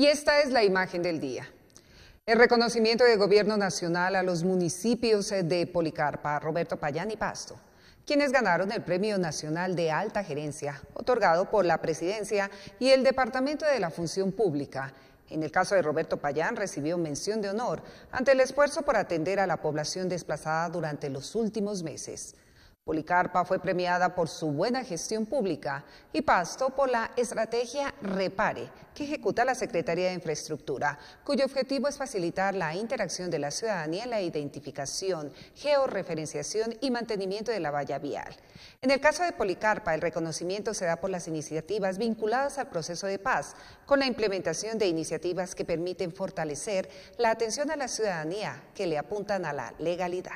Y esta es la imagen del día. El reconocimiento del Gobierno Nacional a los municipios eh, de Policarpa, Roberto Payán y Pasto, quienes ganaron el Premio Nacional de Alta Gerencia, otorgado por la Presidencia y el Departamento de la Función Pública. En el caso de Roberto Payán, recibió mención de honor ante el esfuerzo por atender a la población desplazada durante los últimos meses. Policarpa fue premiada por su buena gestión pública y Pasto por la estrategia Repare, que ejecuta la Secretaría de Infraestructura, cuyo objetivo es facilitar la interacción de la ciudadanía en la identificación, georreferenciación y mantenimiento de la valla vial. En el caso de Policarpa, el reconocimiento se da por las iniciativas vinculadas al proceso de paz, con la implementación de iniciativas que permiten fortalecer la atención a la ciudadanía que le apuntan a la legalidad.